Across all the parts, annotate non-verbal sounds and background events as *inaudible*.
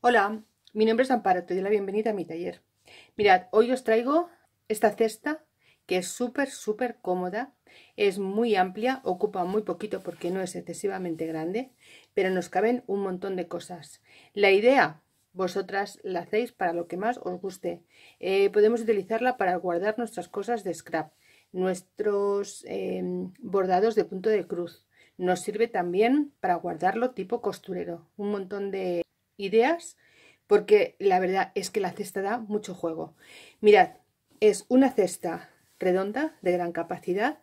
Hola, mi nombre es Amparo, te doy la bienvenida a mi taller. Mirad, hoy os traigo esta cesta que es súper, súper cómoda es muy amplia, ocupa muy poquito porque no es excesivamente grande, pero nos caben un montón de cosas. La idea, vosotras la hacéis para lo que más os guste. Eh, podemos utilizarla para guardar nuestras cosas de scrap, nuestros em, bordados de punto de cruz. Nos sirve también para guardarlo tipo costurero. Un montón de ideas porque la verdad es que la cesta da mucho juego. Mirad, es una cesta redonda de gran capacidad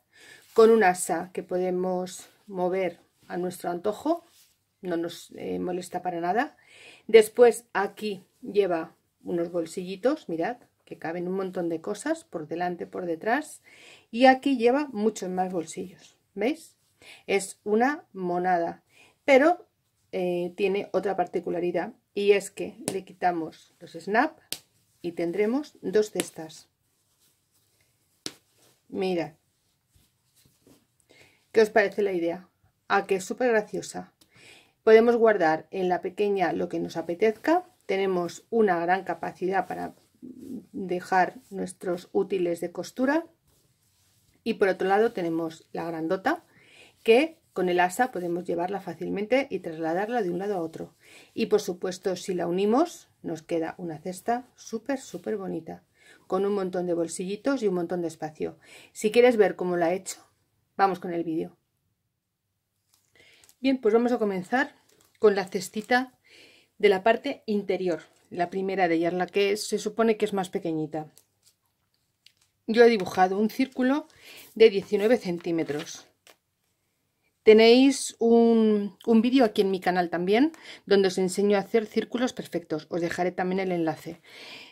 con un asa que podemos mover a nuestro antojo, no nos eh, molesta para nada. Después aquí lleva unos bolsillitos, mirad, que caben un montón de cosas por delante, por detrás. Y aquí lleva muchos más bolsillos, ¿veis? Es una monada, pero eh, tiene otra particularidad y es que le quitamos los snap y tendremos dos cestas estas. Mirad, ¿Qué os parece la idea? A ah, que es súper graciosa. Podemos guardar en la pequeña lo que nos apetezca. Tenemos una gran capacidad para dejar nuestros útiles de costura. Y por otro lado tenemos la grandota que con el asa podemos llevarla fácilmente y trasladarla de un lado a otro. Y por supuesto si la unimos nos queda una cesta súper súper bonita con un montón de bolsillitos y un montón de espacio. Si quieres ver cómo la he hecho Vamos con el vídeo. Bien, pues vamos a comenzar con la cestita de la parte interior, la primera de ellas, la que se supone que es más pequeñita. Yo he dibujado un círculo de 19 centímetros. Tenéis un, vídeo aquí en mi canal también, donde os enseño a hacer círculos perfectos. Os dejaré también el enlace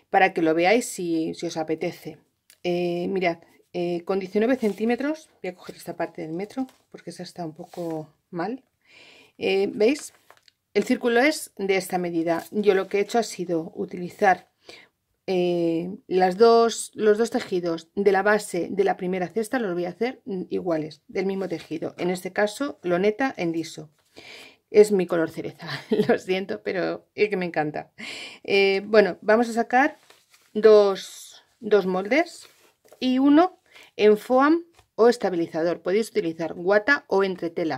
para que lo veáis si, os apetece. Eh, mirad, eh, con 19 centímetros, voy a coger esta parte del metro porque esa está un poco mal. Eh, ¿Veis? El círculo es de esta medida. Yo lo que he hecho ha sido utilizar eh, las dos, los dos tejidos de la base de la primera cesta, los voy a hacer iguales, del mismo tejido. En este caso, loneta en diso. Es mi color cereza, *laughs* lo siento, pero es que me encanta. bueno, vamos a sacar dos, dos moldes y uno en foam o estabilizador. Podéis utilizar guata o entretela.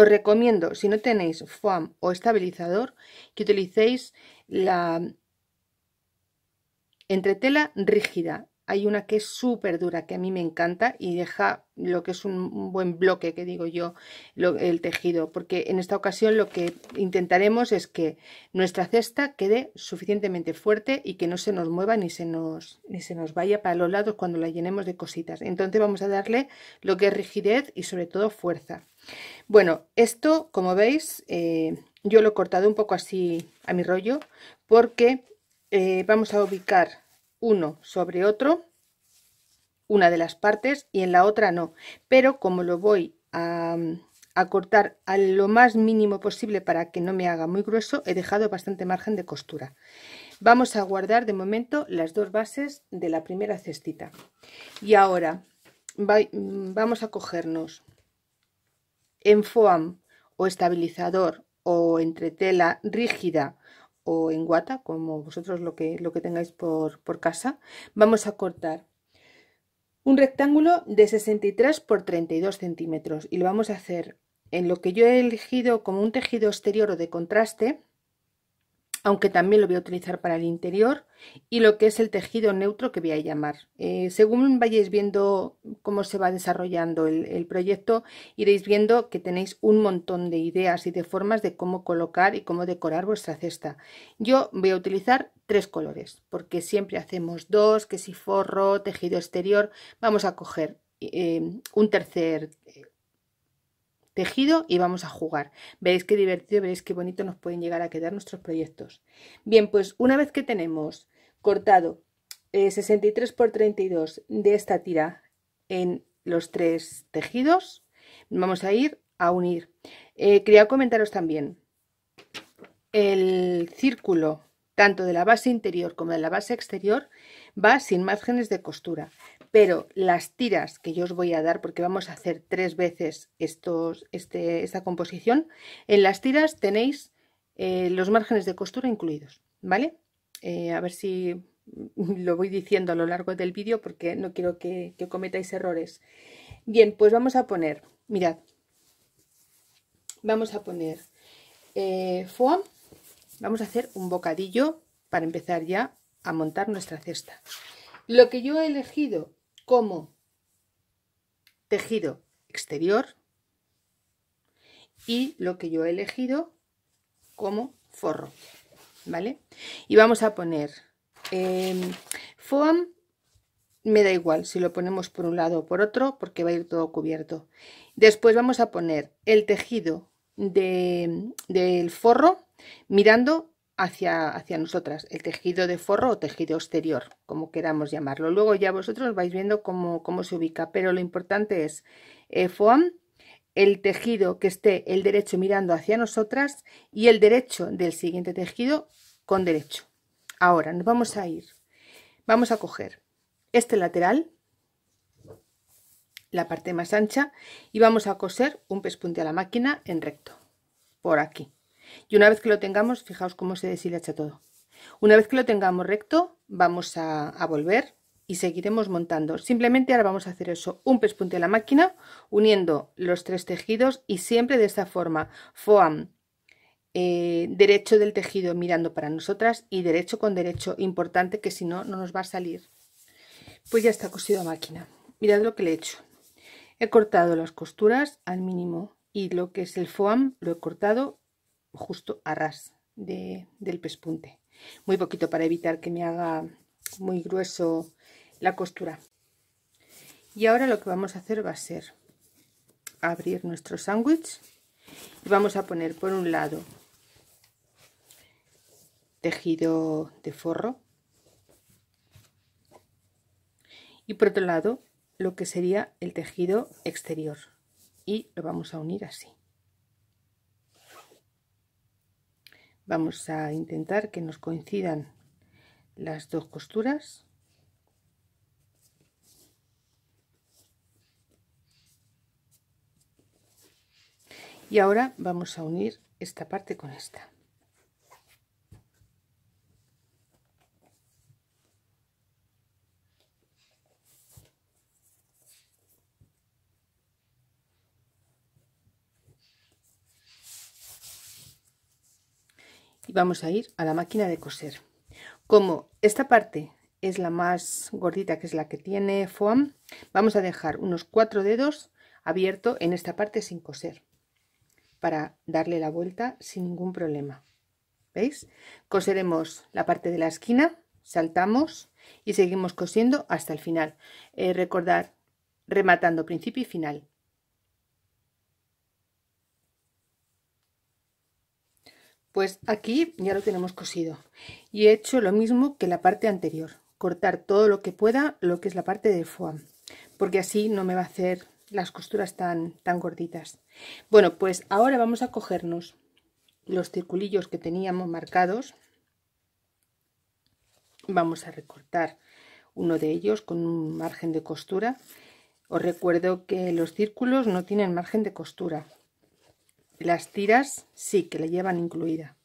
Os recomiendo, si no tenéis foam o estabilizador, que utilicéis la entretela rígida hay una que es súper dura, que a mí me encanta y deja lo que es un buen bloque, que digo yo, el tejido, porque en esta ocasión lo que intentaremos es que nuestra cesta quede suficientemente fuerte y que no se nos mueva ni se nos, se nos vaya para los lados cuando la llenemos de cositas. Entonces vamos a darle lo que es rigidez y sobre todo fuerza. Bueno, esto, como veis, eh, yo lo he cortado un poco así a mi rollo, porque eh, vamos a ubicar uno sobre otro, una de las partes y en la otra no. Pero como lo voy mm, a, cortar a lo más mínimo posible para que no me haga muy grueso, he dejado bastante margen de costura. Vamos a guardar de momento las dos bases de la primera cestita. Y ahora mm, vamos a cogernos en foam o estabilizador o entre tela rígida o en guata, como vosotros lo que, lo que tengáis por, por casa, vamos a cortar un rectángulo de 63 por 32 centímetros y lo vamos a hacer en lo que yo he elegido como un tejido exterior o de contraste aunque también lo voy a utilizar para el interior y lo que es el tejido neutro que voy a llamar. Eh, según vayáis viendo cómo se va desarrollando el, proyecto, iréis viendo que tenéis un montón de ideas y de formas de cómo colocar y cómo decorar vuestra cesta. Yo voy a utilizar tres colores, porque siempre hacemos dos, que si forro, tejido exterior, vamos a coger eh, un tercer eh, tejido y vamos a jugar. Veréis qué divertido, veréis qué bonito nos pueden llegar a quedar nuestros proyectos. Bien, pues una vez que tenemos cortado 63 eh, por 32 de esta tira en los tres tejidos, vamos a ir a unir. Eh, quería comentaros también el círculo tanto de la base interior como de la base exterior, va sin márgenes de costura. Pero las tiras que yo os voy a dar, porque vamos a hacer tres veces este, esta composición, en las tiras tenéis eh, los márgenes de costura incluidos, ¿vale? Eh, a ver si *laughs* lo voy diciendo a lo largo del vídeo porque no quiero que, cometáis errores. Bien, pues vamos a poner, mirad, vamos a poner eh, foam vamos a hacer un bocadillo para empezar ya a montar nuestra cesta. Lo que yo he elegido como tejido exterior y lo que yo he elegido como forro, ¿vale? Y vamos a poner em, foam, me da igual si lo ponemos por un lado o por otro porque va a ir todo cubierto. Después vamos a poner el tejido del forro, mirando hacia, nosotras, el tejido de forro o tejido exterior, como queramos llamarlo. Luego ya vosotros vais viendo cómo, se ubica, pero lo importante es eh, el tejido que esté el derecho mirando hacia nosotras y el derecho del siguiente tejido con derecho. Ahora nos vamos a ir, vamos a coger este lateral, la parte más ancha y vamos a coser un pespunte a la máquina en recto, por aquí. Y una vez que lo tengamos, fijaos cómo se deshilacha todo. Una vez que lo tengamos recto, vamos a, volver y seguiremos montando. Simplemente ahora vamos a hacer eso, un pespunte a la máquina, uniendo los tres tejidos y siempre de esta forma, foam eh, derecho del tejido mirando para nosotras y derecho con derecho, importante que si no, no nos va a salir. Pues ya está cosido a máquina. Mirad lo que le he hecho. He cortado las costuras al mínimo y lo que es el foam lo he cortado justo a ras del pespunte. Muy poquito para evitar que me haga muy grueso la costura. Y ahora lo que vamos a hacer va a ser abrir nuestro sándwich y vamos a poner por un lado tejido de forro y por otro lado lo que sería el tejido exterior y lo vamos a unir así. vamos a intentar que nos coincidan las dos costuras y ahora vamos a unir esta parte con esta y vamos a ir a la máquina de coser como esta parte es la más gordita que es la que tiene foam vamos a dejar unos cuatro dedos abierto en esta parte sin coser para darle la vuelta sin ningún problema veis coseremos la parte de la esquina saltamos y seguimos cosiendo hasta el final eh, recordar rematando principio y final Pues aquí ya lo tenemos cosido y he hecho lo mismo que la parte anterior, cortar todo lo que pueda, lo que es la parte de foam, porque así no me va a hacer las costuras tan, tan gorditas. Bueno, pues ahora vamos a cogernos los circulillos que teníamos marcados. Vamos a recortar uno de ellos con un margen de costura. Os recuerdo que los círculos no tienen margen de costura, las tiras sí que le llevan incluida.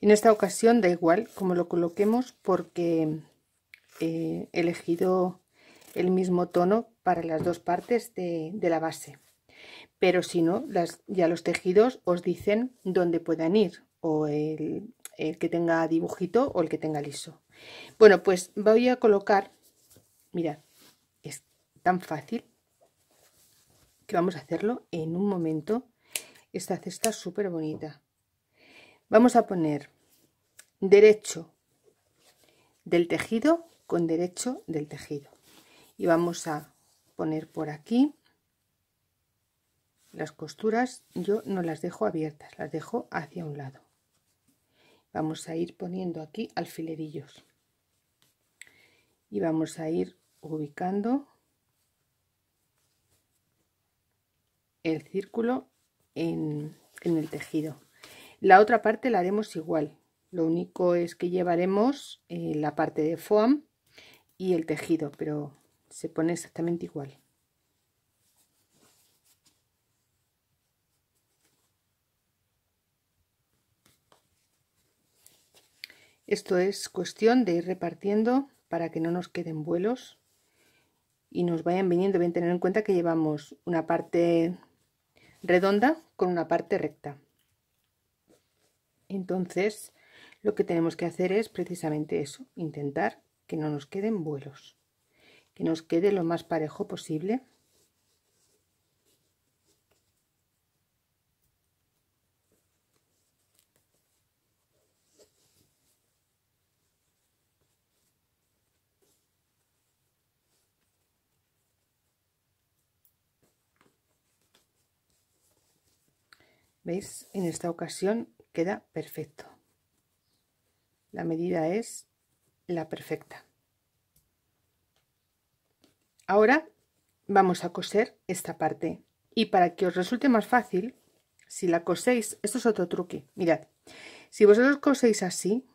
En esta ocasión da igual como lo coloquemos porque eh, he elegido el mismo tono para las dos partes de, la base. Pero si no, ya los tejidos os dicen dónde puedan ir o el, el que tenga dibujito o el que tenga liso. Bueno, pues voy a colocar, mirad, es tan fácil que vamos a hacerlo en un momento. Esta cesta súper bonita. Vamos a poner derecho del tejido con derecho del tejido. Y vamos a poner por aquí las costuras. Yo no las dejo abiertas, las dejo hacia un lado vamos a ir poniendo aquí alfilerillos y vamos a ir ubicando el círculo en, el tejido la otra parte la haremos igual lo único es que llevaremos eh, la parte de foam y el tejido pero se pone exactamente igual Esto es cuestión de ir repartiendo para que no nos queden vuelos y nos vayan viniendo bien tener en cuenta que llevamos una parte redonda con una parte recta. Entonces, lo que tenemos que hacer es precisamente eso, intentar que no nos queden vuelos, que nos quede lo más parejo posible. ¿Veis? En esta ocasión queda perfecto. La medida es la perfecta. Ahora vamos a coser esta parte. Y para que os resulte más fácil, si la coséis, esto es otro truque, mirad. Si vosotros coséis así,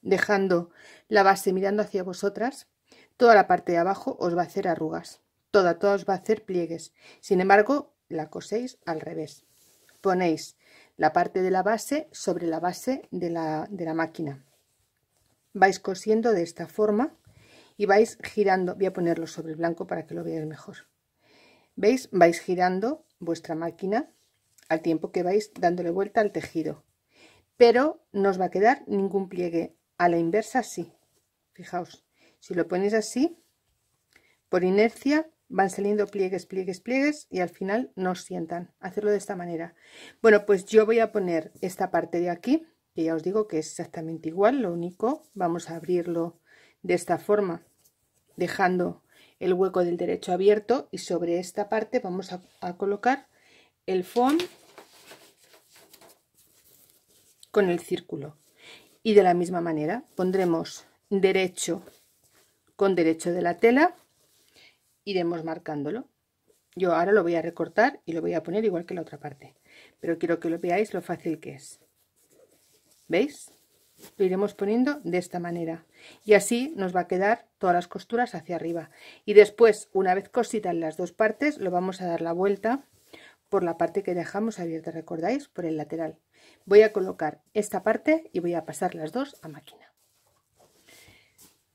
dejando la base mirando hacia vosotras, toda la parte de abajo os va a hacer arrugas. Toda, toda os va a hacer pliegues. Sin embargo, la coséis al revés ponéis la parte de la base sobre la base de la, máquina vais cosiendo de esta forma y vais girando voy a ponerlo sobre el blanco para que lo veáis mejor veis vais girando vuestra máquina al tiempo que vais dándole vuelta al tejido pero no os va a quedar ningún pliegue a la inversa sí fijaos si lo ponéis así por inercia van saliendo pliegues, pliegues, pliegues y al final nos sientan. Hacerlo de esta manera. Bueno, pues yo voy a poner esta parte de aquí, que ya os digo que es exactamente igual, lo único, vamos a abrirlo de esta forma, dejando el hueco del derecho abierto y sobre esta parte vamos a, colocar el fondo con el círculo. Y de la misma manera pondremos derecho con derecho de la tela iremos marcándolo. Yo ahora lo voy a recortar y lo voy a poner igual que la otra parte. Pero quiero que lo veáis lo fácil que es. ¿Veis? Lo iremos poniendo de esta manera. Y así nos va a quedar todas las costuras hacia arriba. Y después, una vez cositas las dos partes, lo vamos a dar la vuelta por la parte que dejamos abierta, ¿recordáis? Por el lateral. Voy a colocar esta parte y voy a pasar las dos a máquina.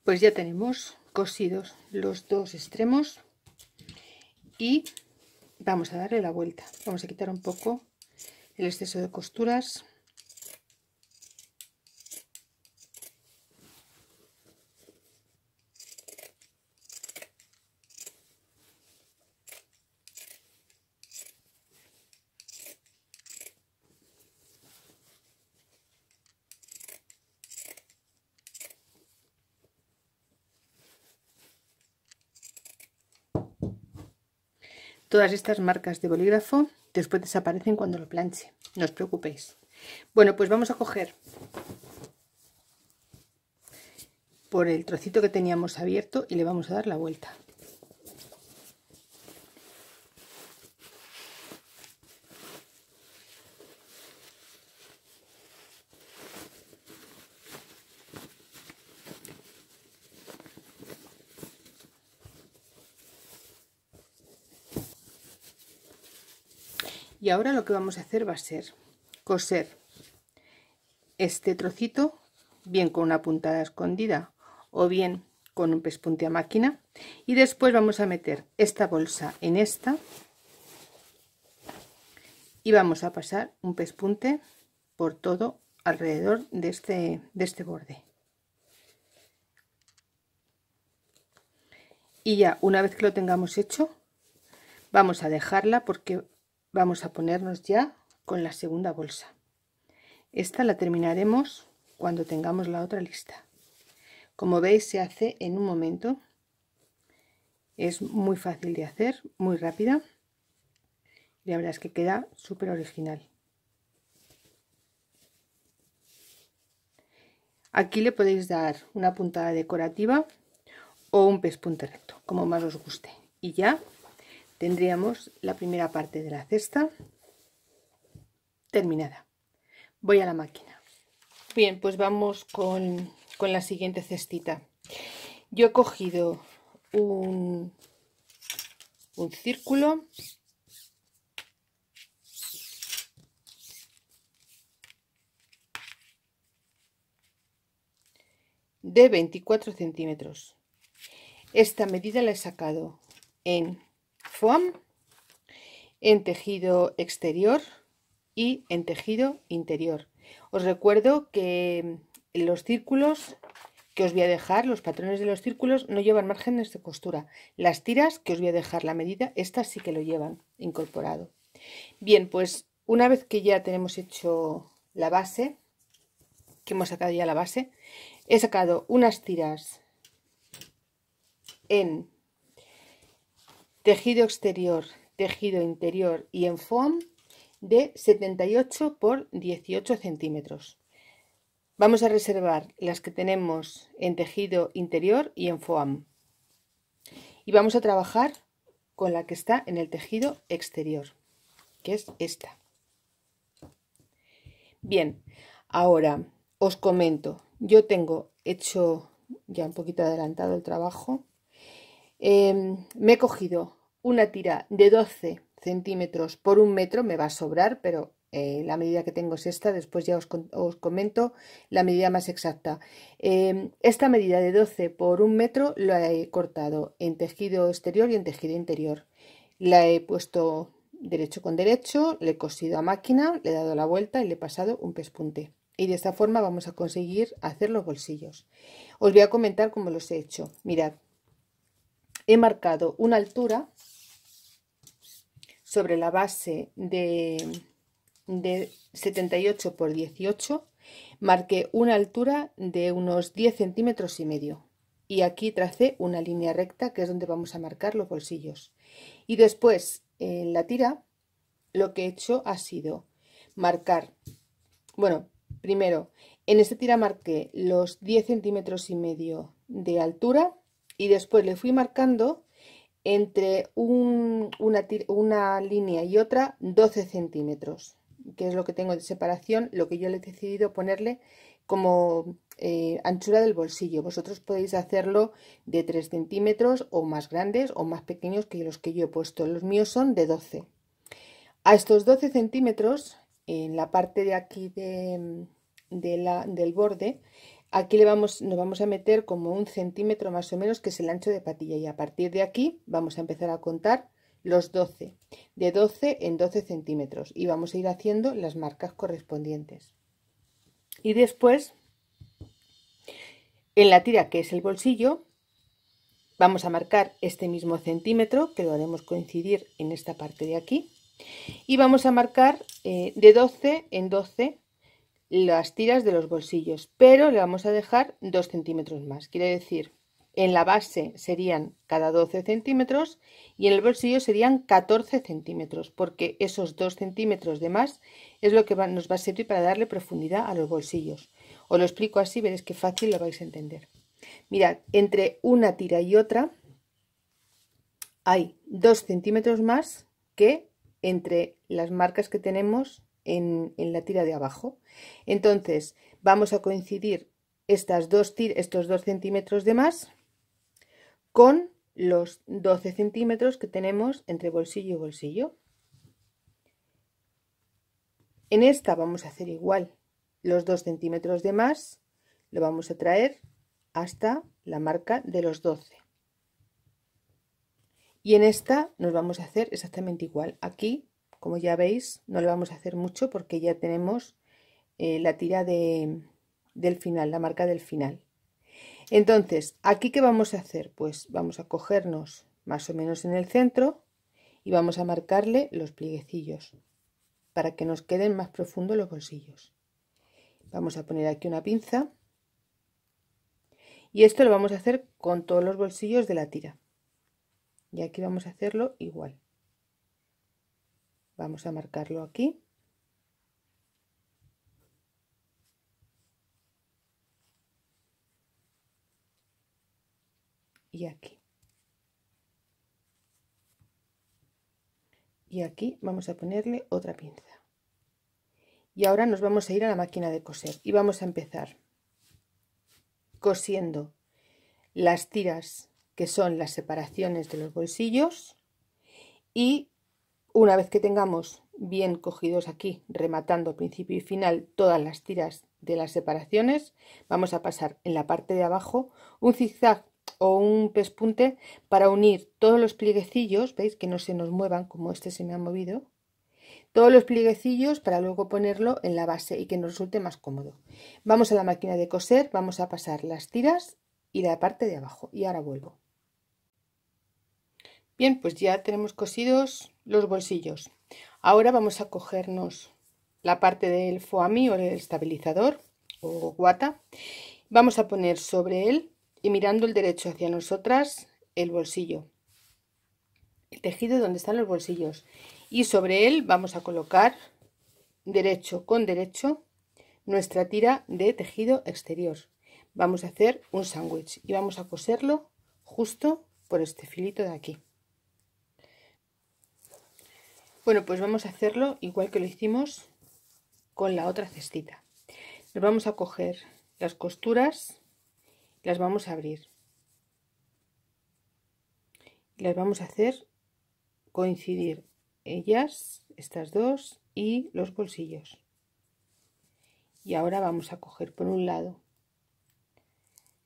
Pues ya tenemos cosidos los dos extremos y vamos a darle la vuelta vamos a quitar un poco el exceso de costuras Todas estas marcas de bolígrafo después desaparecen cuando lo planche, no os preocupéis. Bueno, pues vamos a coger por el trocito que teníamos abierto y le vamos a dar la vuelta. y ahora lo que vamos a hacer va a ser coser este trocito bien con una puntada escondida o bien con un pespunte a máquina y después vamos a meter esta bolsa en esta y vamos a pasar un pespunte por todo alrededor de este, de este borde y ya una vez que lo tengamos hecho vamos a dejarla porque Vamos a ponernos ya con la segunda bolsa. Esta la terminaremos cuando tengamos la otra lista. Como veis se hace en un momento. Es muy fácil de hacer, muy rápida. Y la verdad es que queda súper original. Aquí le podéis dar una puntada decorativa o un pespunte recto, como más os guste. Y ya tendríamos la primera parte de la cesta terminada. Voy a la máquina. Bien, pues vamos con, la siguiente cestita. Yo he cogido un, un círculo. de 24 centímetros. Esta medida la he sacado en en tejido exterior y en tejido interior. Os recuerdo que los círculos que os voy a dejar, los patrones de los círculos, no llevan márgenes de costura. Las tiras que os voy a dejar la medida, estas sí que lo llevan incorporado. Bien, pues una vez que ya tenemos hecho la base, que hemos sacado ya la base, he sacado unas tiras en tejido exterior, tejido interior y en foam de 78 por 18 centímetros. Vamos a reservar las que tenemos en tejido interior y en foam. Y vamos a trabajar con la que está en el tejido exterior, que es esta. Bien, ahora os comento, yo tengo hecho ya un poquito adelantado el trabajo, Em, me he cogido una tira de 12 centímetros por un metro, me va a sobrar, pero eh, la medida que tengo es esta, después ya os, comento la medida más exacta. Em, esta medida de 12 por un metro la he cortado en tejido exterior y en tejido interior. La he puesto derecho con derecho, le he cosido a máquina, le he dado la vuelta y le he pasado un pespunte. Y de esta forma vamos a conseguir hacer los bolsillos. Os voy a comentar cómo los he hecho. Mirad, he marcado una altura sobre la base de, 78 por 18 marqué una altura de unos 10 centímetros y medio y aquí tracé una línea recta que es donde vamos a marcar los bolsillos y después en la tira lo que he hecho ha sido marcar bueno primero en esta tira marqué los 10 centímetros y medio de altura y después le fui marcando entre una, una, línea y otra 12 centímetros, que es lo que tengo de separación, lo que yo le he decidido ponerle como eh, anchura del bolsillo. Vosotros podéis hacerlo de 3 centímetros o más grandes o más pequeños que los que yo he puesto. Los míos son de 12. A estos 12 centímetros, en la parte de aquí de, de la, del borde, Aquí le vamos, nos vamos a meter como un centímetro más o menos, que es el ancho de patilla. Y a partir de aquí vamos a empezar a contar los 12, de 12 en 12 centímetros. Y vamos a ir haciendo las marcas correspondientes. Y después, en la tira que es el bolsillo, vamos a marcar este mismo centímetro, que lo haremos coincidir en esta parte de aquí. Y vamos a marcar eh, de 12 en 12 las tiras de los bolsillos, pero le vamos a dejar 2 centímetros más. Quiere decir, en la base serían cada 12 centímetros y en el bolsillo serían 14 centímetros, porque esos 2 centímetros de más es lo que nos va a servir para darle profundidad a los bolsillos. Os lo explico así, veréis que fácil lo vais a entender. Mirad, entre una tira y otra hay 2 centímetros más que entre las marcas que tenemos en, la tira de abajo. Entonces vamos a coincidir estas dos estos 2 centímetros de más con los 12 centímetros que tenemos entre bolsillo y bolsillo. En esta vamos a hacer igual los 2 centímetros de más, lo vamos a traer hasta la marca de los 12. Y en esta nos vamos a hacer exactamente igual. Aquí como ya veis, no le vamos a hacer mucho porque ya tenemos eh, la tira del final, la marca del final. Entonces, ¿aquí qué vamos a hacer? Pues vamos a cogernos más o menos en el centro y vamos a marcarle los plieguecillos para que nos queden más profundos los bolsillos. Vamos a poner aquí una pinza y esto lo vamos a hacer con todos los bolsillos de la tira. Y aquí vamos a hacerlo igual. Vamos a marcarlo aquí. Y aquí. Y aquí vamos a ponerle otra pinza. Y ahora nos vamos a ir a la máquina de coser y vamos a empezar cosiendo las tiras que son las separaciones de los bolsillos y una vez que tengamos bien cogidos aquí, rematando principio y final, todas las tiras de las separaciones, vamos a pasar en la parte de abajo un zigzag o un pespunte para unir todos los plieguecillos, veis que no se nos muevan como este se me ha movido, todos los plieguecillos para luego ponerlo en la base y que nos resulte más cómodo. Vamos a la máquina de coser, vamos a pasar las tiras y la parte de abajo y ahora vuelvo. Bien, pues ya tenemos cosidos los bolsillos. Ahora vamos a cogernos la parte del foami o el estabilizador o guata. Vamos a poner sobre él y mirando el derecho hacia nosotras el bolsillo. El tejido donde están los bolsillos. Y sobre él vamos a colocar derecho con derecho nuestra tira de tejido exterior. Vamos a hacer un sándwich y vamos a coserlo justo por este filito de aquí. Bueno, pues vamos a hacerlo igual que lo hicimos con la otra cestita. Nos vamos a coger las costuras, las vamos a abrir. Las vamos a hacer coincidir ellas, estas dos, y los bolsillos. Y ahora vamos a coger por un lado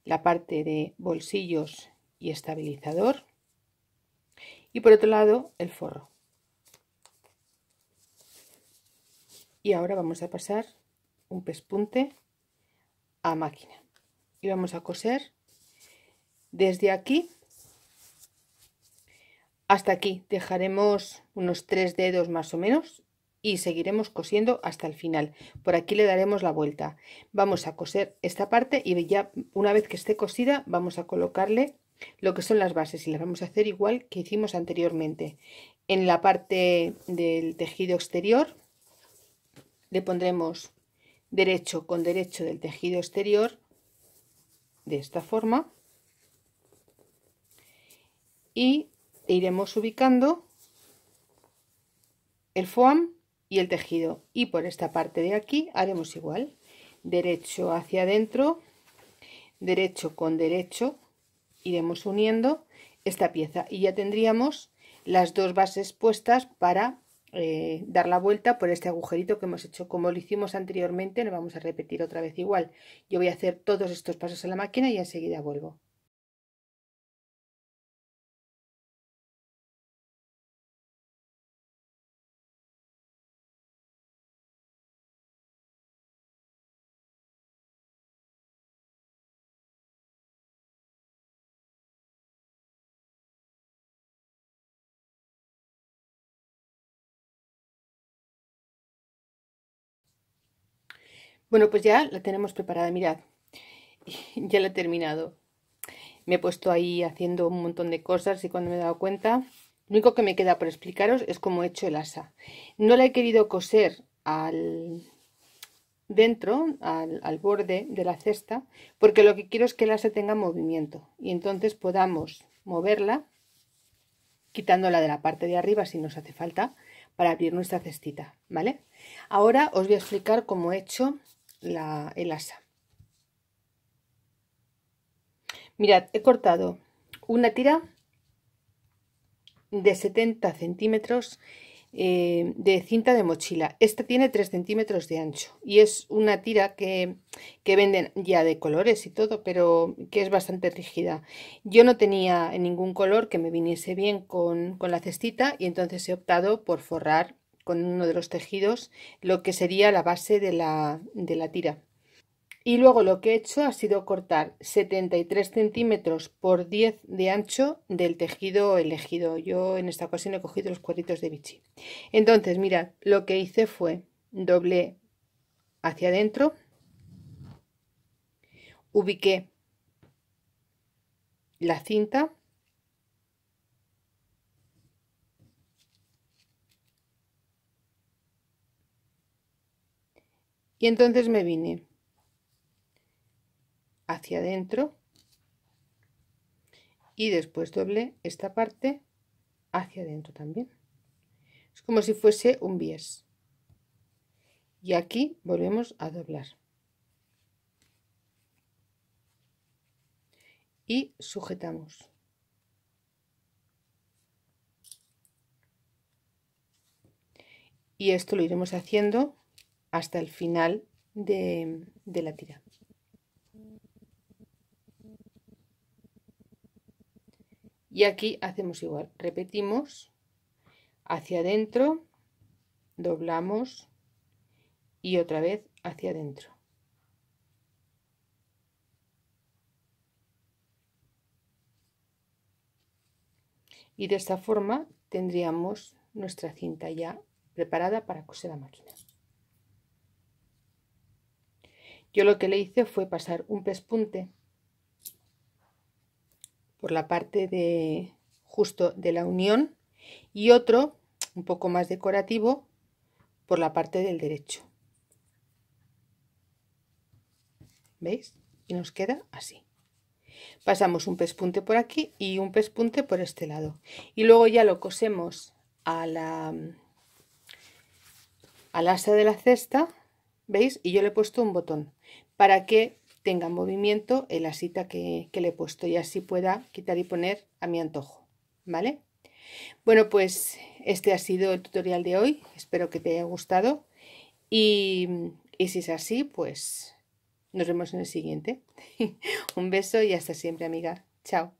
la parte de bolsillos y estabilizador y por otro lado el forro. y ahora vamos a pasar un pespunte a máquina y vamos a coser desde aquí hasta aquí dejaremos unos tres dedos más o menos y seguiremos cosiendo hasta el final por aquí le daremos la vuelta vamos a coser esta parte y ya una vez que esté cosida vamos a colocarle lo que son las bases y las vamos a hacer igual que hicimos anteriormente en la parte del tejido exterior le pondremos derecho con derecho del tejido exterior de esta forma y iremos ubicando el foam y el tejido y por esta parte de aquí haremos igual derecho hacia adentro derecho con derecho iremos uniendo esta pieza y ya tendríamos las dos bases puestas para eh, dar la vuelta por este agujerito que hemos hecho como lo hicimos anteriormente lo vamos a repetir otra vez igual yo voy a hacer todos estos pasos en la máquina y enseguida vuelvo Bueno, pues ya la tenemos preparada, mirad. *laughs* ya la he terminado. Me he puesto ahí haciendo un montón de cosas y cuando me he dado cuenta, lo único que me queda por explicaros es cómo he hecho el asa. No la he querido coser al dentro, al, borde de la cesta, porque lo que quiero es que el asa tenga movimiento y entonces podamos moverla quitándola de la parte de arriba si nos hace falta para abrir nuestra cestita, ¿vale? Ahora os voy a explicar cómo he hecho la, el asa. Mirad, he cortado una tira de 70 centímetros eh, de cinta de mochila. Esta tiene 3 centímetros de ancho y es una tira que, que, venden ya de colores y todo, pero que es bastante rígida. Yo no tenía ningún color que me viniese bien con, con la cestita y entonces he optado por forrar con uno de los tejidos lo que sería la base de la, de la tira. Y luego lo que he hecho ha sido cortar 73 centímetros por 10 de ancho del tejido elegido. Yo en esta ocasión he cogido los cuadritos de bichi. Entonces, mira, lo que hice fue doble hacia adentro, ubiqué la cinta Y entonces me vine hacia adentro y después doblé esta parte hacia adentro también. Es como si fuese un bies. Y aquí volvemos a doblar. Y sujetamos. Y esto lo iremos haciendo hasta el final de, la tira. Y aquí hacemos igual, repetimos hacia adentro, doblamos y otra vez hacia adentro. Y de esta forma tendríamos nuestra cinta ya preparada para coser a máquina. Yo lo que le hice fue pasar un pespunte por la parte de justo de la unión y otro un poco más decorativo por la parte del derecho. ¿Veis? Y nos queda así. Pasamos un pespunte por aquí y un pespunte por este lado. Y luego ya lo cosemos a la, al asa de la cesta, ¿veis? Y yo le he puesto un botón para que tenga movimiento en la cita que, le he puesto y así pueda quitar y poner a mi antojo, ¿vale? Bueno, pues este ha sido el tutorial de hoy, espero que te haya gustado y, y si es así, pues nos vemos en el siguiente. *laughs* Un beso y hasta siempre, amiga. Chao.